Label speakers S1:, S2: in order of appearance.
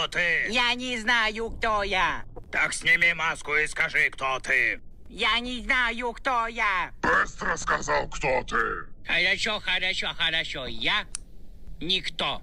S1: кто ты? Я не знаю, кто я.
S2: Так сними маску и скажи, кто ты.
S1: Я не знаю, кто я.
S3: Быстро сказал, кто ты. Хорошо, хорошо, хорошо. Я никто.